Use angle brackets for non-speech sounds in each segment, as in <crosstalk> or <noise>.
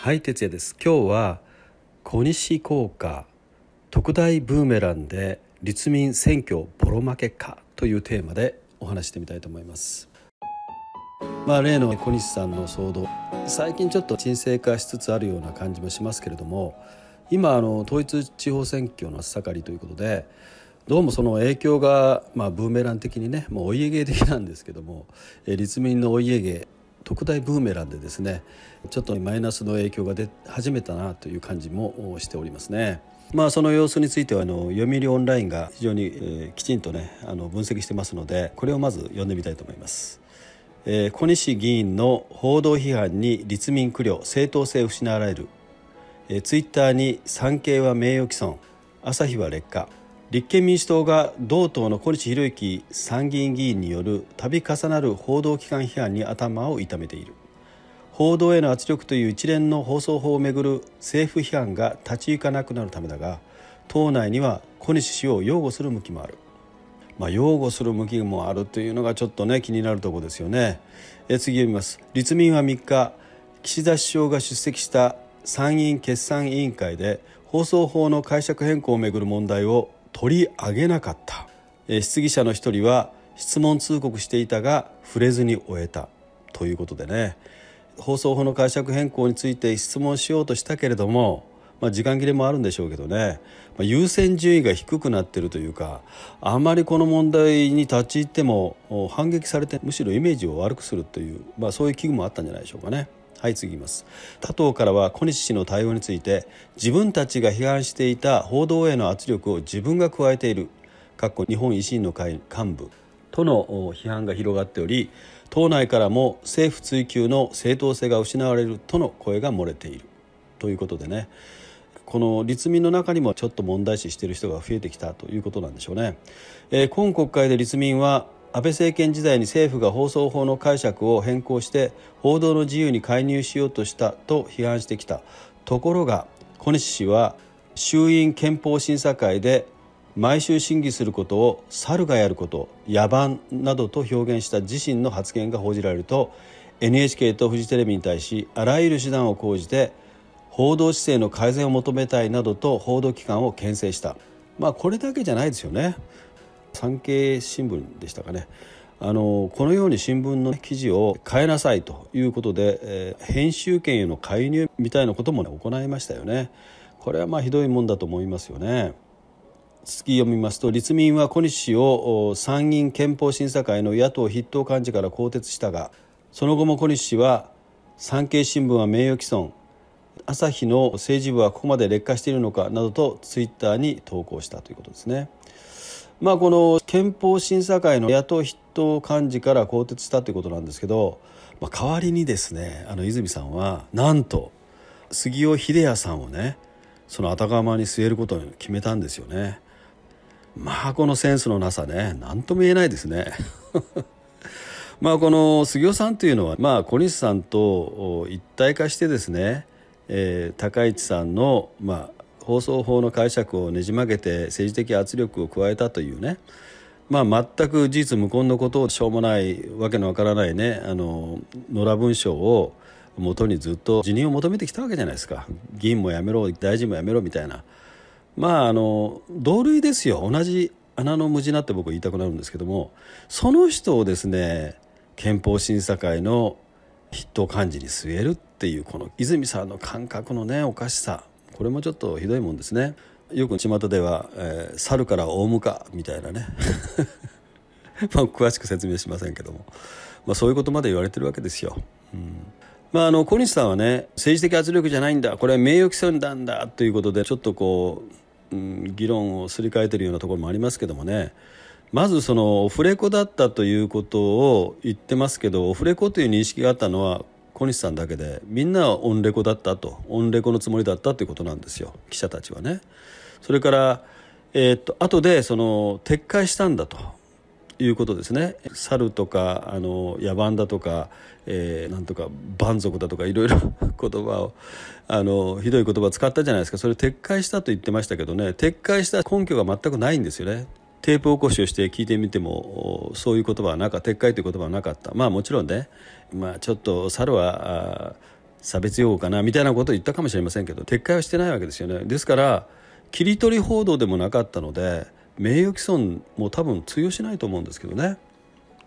はい哲也です今日は小西効果特大ブーメランで立民選挙ボロ負けかというテーマでお話してみたいと思いますまあ例の小西さんの騒動最近ちょっと沈静化しつつあるような感じもしますけれども今あの統一地方選挙の盛りということでどうもその影響が、まあ、ブーメラン的にねもうお家芸的なんですけどもえ立民のお家芸特大ブーメランでですねちょっとマイナスの影響が出始めたなという感じもしておりますね。まあ、その様子についてはあの読売オンラインが非常に、えー、きちんとねあの分析してますのでこれをまず読んでみたいと思います。えー、小西議員の報道批判に立民苦慮正当性失われる、えー、ツイッターに産経は名誉毀損朝日は劣化立憲民主党が同党の小西博之参議院議員による度重なる報道機関批判に頭を痛めている報道への圧力という一連の放送法をめぐる政府批判が立ち行かなくなるためだが党内には小西氏を擁護する向きもある、まあ、擁護する向きもあるというのがちょっとね気になるところですよねえ次読みます立民は3日岸田首相が出席した参院決算委員会で放送法の解釈変更をめぐる問題を取り上げなかった、え質疑者の一人は質問通告していたが触れずに終えたということでね放送法の解釈変更について質問しようとしたけれども、まあ、時間切れもあるんでしょうけどね、まあ、優先順位が低くなってるというかあまりこの問題に立ち入っても反撃されてむしろイメージを悪くするという、まあ、そういう危惧もあったんじゃないでしょうかね。はい次います他党からは小西氏の対応について自分たちが批判していた報道への圧力を自分が加えているかっ日本維新の会幹部との批判が広がっており党内からも政府追及の正当性が失われるとの声が漏れているということでねこの立民の中にもちょっと問題視している人が増えてきたということなんでしょうね、えー、今国会で立民は安倍政権時代に政府が放送法の解釈を変更して報道の自由に介入しようとしたと批判してきたところが小西氏は衆院憲法審査会で毎週審議することを猿がやること野蛮などと表現した自身の発言が報じられると NHK とフジテレビに対しあらゆる手段を講じて報道姿勢の改善を求めたいなどと報道機関を牽制したまあこれだけじゃないですよね産経新聞でしたかねあのこのように新聞の記事を変えなさいということで、えー、編集権への介入みたいなことも、ね、行いましたよねこれはまあひどいもんだと思いますよね次読みますと立民は小西氏を参議院憲法審査会の野党筆頭幹事から更迭したがその後も小西氏は産経新聞は名誉毀損朝日の政治部はここまで劣化しているのかなどとツイッターに投稿したということですね。まあ、この憲法審査会の野党筆頭幹事から更迭したということなんですけど、まあ、代わりにですねあの泉さんはなんと杉尾秀哉さんをねそのあたかまに据えることを決めたんですよね。まあこのセンスのなさね何とも言えないですね。<laughs> まあこの杉尾さんというのは、まあ、小西さんと一体化してですね、えー、高市さんの、まあ、放送法の解釈をねじ曲げて政治的圧力を加えたというねまあ、全く事実無根のことをしょうもないわけのわからないねあの野良文書をもとにずっと辞任を求めてきたわけじゃないですか議員も辞めろ大臣も辞めろみたいなまああの同類ですよ同じ穴の無地なって僕は言いたくなるんですけどもその人をですね憲法審査会の筆頭幹事に据えるっていうこの泉さんの感覚のねおかしさこれもちょっとひどいもんですねよく巷では、えー、猿からオウムかみたいなね <laughs> まあ詳しく説明しませんけども、まあ、そういうことまで言われてるわけですよ。うんまあ、あの小西さんはね政治的圧力じゃないんだこれは名誉毀損なんだということでちょっとこう、うん、議論をすり替えてるようなところもありますけどもねまずそのオフレコだったということを言ってますけどオフレコという認識があったのは小西さんだけでみんなはオンレコだったとオンレコのつもりだったということなんですよ記者たちはね。それから、えー、っと後でその撤回したんだということですね猿とかあの野蛮だとか、えー、なんとか蛮族だとかいろいろ <laughs> 言葉をあのひどい言葉を使ったじゃないですかそれ撤回したと言ってましたけどね撤回した根拠が全くないんですよねテープ起こしをして聞いてみてもそういう言葉はなかった撤回という言葉はなかったまあもちろんね、まあ、ちょっと猿は差別用語かなみたいなことを言ったかもしれませんけど撤回はしてないわけですよねですから切り取り報道でもなかったので名誉毀損も多分通用しないと思うんですけどね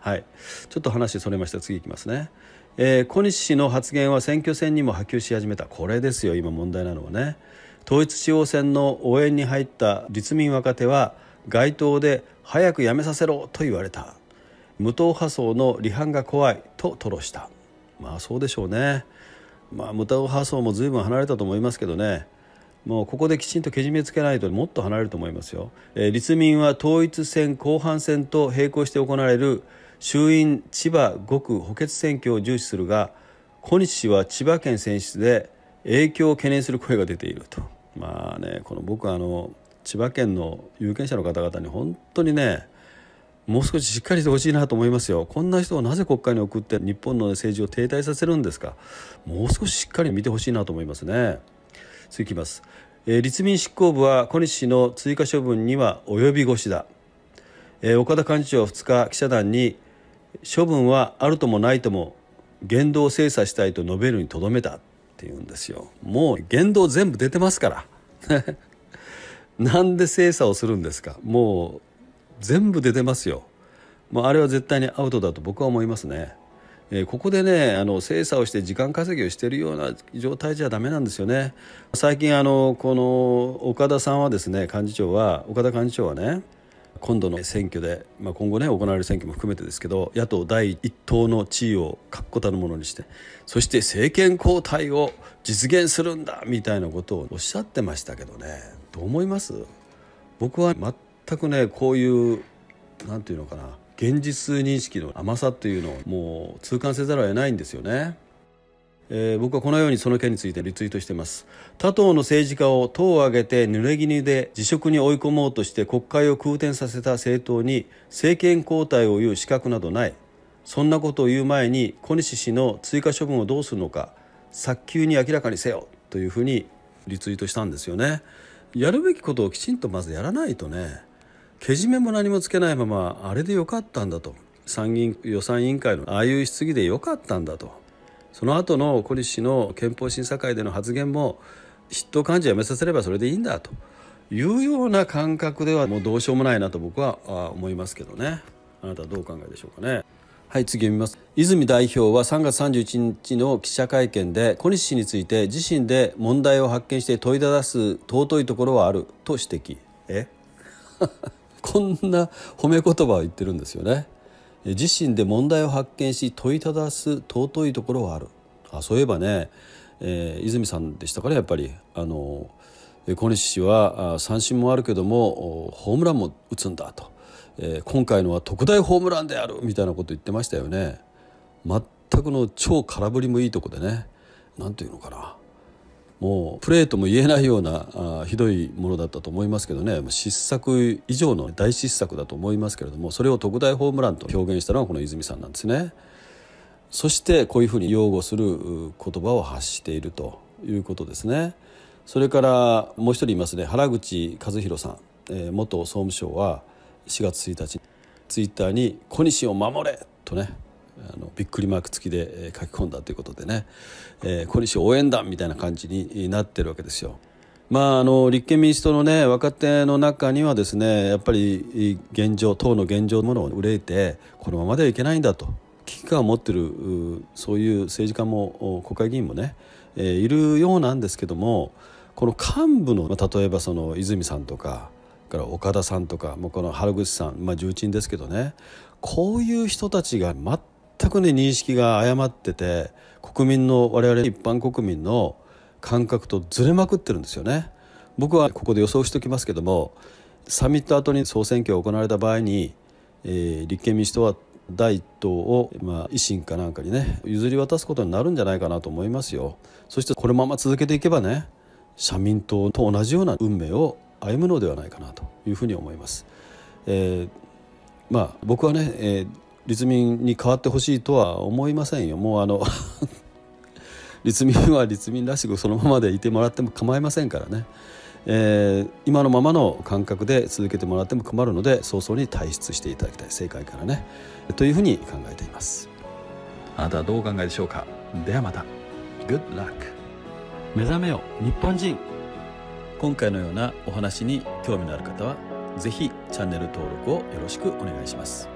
はいちょっと話それました次いきますね、えー、小西氏の発言は選挙戦にも波及し始めたこれですよ今問題なのはね統一地方選の応援に入った立民若手は街頭で「早くやめさせろ」と言われた無党派層の離反が怖いと吐露したまあそうでしょうねまあ無党派層も随分離れたと思いますけどねもうここできちんとけじめつけないともっと離れると思いますよ、えー、立民は統一選後半戦と並行して行われる衆院千葉5区補欠選挙を重視するが小西氏は千葉県選出で影響を懸念する声が出ているとまあねこの僕はあの千葉県の有権者の方々に本当にねもう少ししっかりしてほしいなと思いますよこんな人をなぜ国会に送って日本の政治を停滞させるんですかもう少ししっかり見てほしいなと思いますね続きます、えー、立民執行部は小西氏の追加処分には及び腰だ、えー、岡田幹事長は2日記者団に処分はあるともないとも言動精査したいと述べるにとどめたって言うんですよもう言動全部出てますからなんで精査をするんですかもう全部出てますよもうあれは絶対にアウトだと僕は思いますね、えー、ここでねあの精査をして時間稼ぎをしてるような状態じゃダメなんですよね最近あのこの岡田さんはですね幹事長は岡田幹事長はね今度の選挙で、まあ、今後ね行われる選挙も含めてですけど野党第一党の地位を確固たるものにしてそして政権交代を実現するんだみたいなことをおっしゃってましたけどねどう思います僕は全くねこういう何て言うのかな現実認識の甘さというのをもう痛感せざるを得ないんですよね。えー、僕はこのようにその件についてリツイートしています他党の政治家を党を挙げて濡れ衣で辞職に追い込もうとして国会を空転させた政党に政権交代を言う資格などないそんなことを言う前に小西氏の追加処分をどうするのか早急に明らかにせよというふうにリツイートしたんですよねやるべきことをきちんとまずやらないとねけじめも何もつけないままあれでよかったんだと参議院予算委員会のああいう質疑でよかったんだとその後の小西の憲法審査会での発言も筆頭幹事辞めさせればそれでいいんだというような感覚ではもうどうしようもないなと僕は思いますけどねあなたはどうお考えでしょうかね。はい次見ます泉代表は3月31日の記者会見で小西氏について自身で問題を発見して問いただす尊いところはあると指摘え <laughs> こんな褒め言葉を言ってるんですよね自身で問題を発見し問いただす尊いところはあるあそういえばね、えー、泉さんでしたからやっぱりあの小西氏は三振もあるけどもホームランも打つんだと、えー、今回のは特大ホームランであるみたいなこと言ってましたよね全くの超空振りもいいとこでね何ていうのかなもうプレーとも言えないようなあひどいものだったと思いますけどね失策以上の大失策だと思いますけれどもそれを特大ホームランと表現したのはこの泉さんなんですね。そしてこういうふうに擁護する言葉を発しているということですね。それからもう一人いますね原口和弘さん、えー、元総務省は4月1日ツイッターに「小西を守れ!」とねあのびっくりマーク付きで書き込んだということでね、えー、小西応援団みたいな感じになってるわけですよ。まあ、あの立憲民主党の、ね、若手の中にはですねやっぱり現状党の現状のものを憂いてこのままではいけないんだと危機感を持っているそういう政治家も国会議員もね、えー、いるようなんですけどもこの幹部の例えばその泉さんとかから岡田さんとかもうこの原口さん、まあ、重鎮ですけどねこういう人たちが全全くね認識が誤ってて国民の我々一般国民の感覚とずれまくってるんですよね。僕はここで予想しておきますけどもサミット後に総選挙が行われた場合に、えー、立憲民主党は第一党を、まあ、維新かなんかにね譲り渡すことになるんじゃないかなと思いますよ。そしてこのまま続けていけばね社民党と同じような運命を歩むのではないかなというふうに思います。えー、まあ、僕はね、えー立民に変わってほしいとは思いませんよもうあの立民 <laughs> は立民らしくそのままでいてもらっても構いませんからね、えー、今のままの感覚で続けてもらっても困るので早々に退出していただきたい政界からねというふうに考えていますあなたはどうお考えでしょうかではまた Good luck 目覚めよ日本人今回のようなお話に興味のある方は是非チャンネル登録をよろしくお願いします